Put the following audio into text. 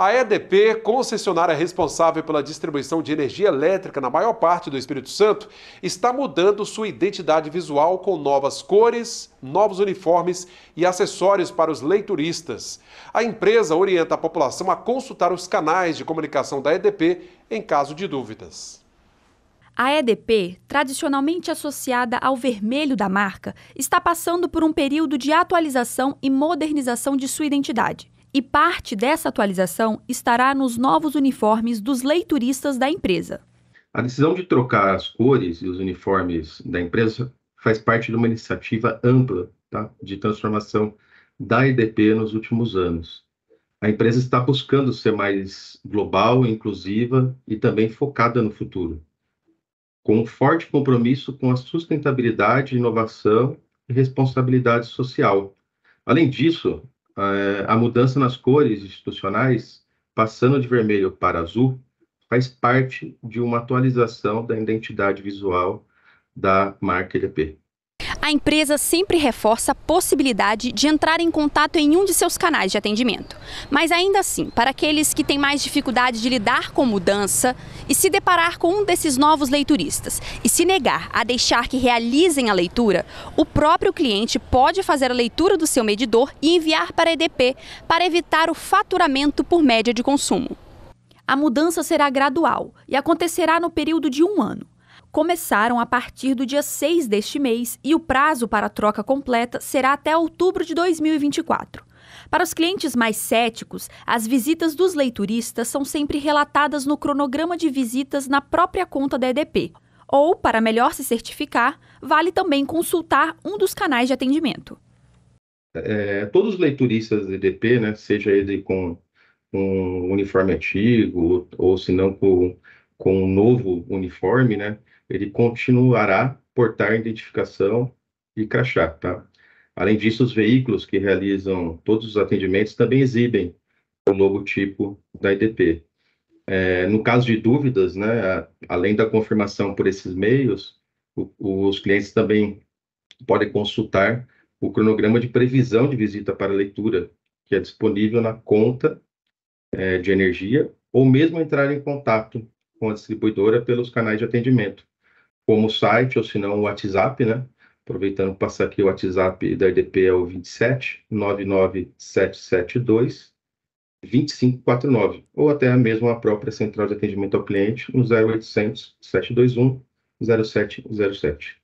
A EDP, concessionária responsável pela distribuição de energia elétrica na maior parte do Espírito Santo, está mudando sua identidade visual com novas cores, novos uniformes e acessórios para os leituristas. A empresa orienta a população a consultar os canais de comunicação da EDP em caso de dúvidas. A EDP, tradicionalmente associada ao vermelho da marca, está passando por um período de atualização e modernização de sua identidade e parte dessa atualização estará nos novos uniformes dos leituristas da empresa. A decisão de trocar as cores e os uniformes da empresa faz parte de uma iniciativa ampla tá, de transformação da IDP nos últimos anos. A empresa está buscando ser mais global, inclusiva e também focada no futuro, com um forte compromisso com a sustentabilidade, inovação e responsabilidade social. Além disso, ah, é, a mudança nas cores institucionais, passando de vermelho para azul, faz parte de uma atualização da identidade visual da marca LP a empresa sempre reforça a possibilidade de entrar em contato em um de seus canais de atendimento. Mas ainda assim, para aqueles que têm mais dificuldade de lidar com mudança e se deparar com um desses novos leituristas e se negar a deixar que realizem a leitura, o próprio cliente pode fazer a leitura do seu medidor e enviar para a EDP para evitar o faturamento por média de consumo. A mudança será gradual e acontecerá no período de um ano começaram a partir do dia 6 deste mês e o prazo para a troca completa será até outubro de 2024. Para os clientes mais céticos, as visitas dos leituristas são sempre relatadas no cronograma de visitas na própria conta da EDP. Ou, para melhor se certificar, vale também consultar um dos canais de atendimento. É, todos os leituristas da EDP, né, seja ele com um uniforme antigo ou se não com com um novo uniforme, né, ele continuará portar identificação e crachá, tá? Além disso, os veículos que realizam todos os atendimentos também exibem o logotipo da IDP. É, no caso de dúvidas, né, além da confirmação por esses meios, o, os clientes também podem consultar o cronograma de previsão de visita para leitura, que é disponível na conta é, de energia, ou mesmo entrar em contato com a distribuidora pelos canais de atendimento, como o site ou se não o WhatsApp, né? Aproveitando passar aqui o WhatsApp da IDP é o 27 99772 2549, ou até mesmo a própria central de atendimento ao cliente no 0800 721 0707.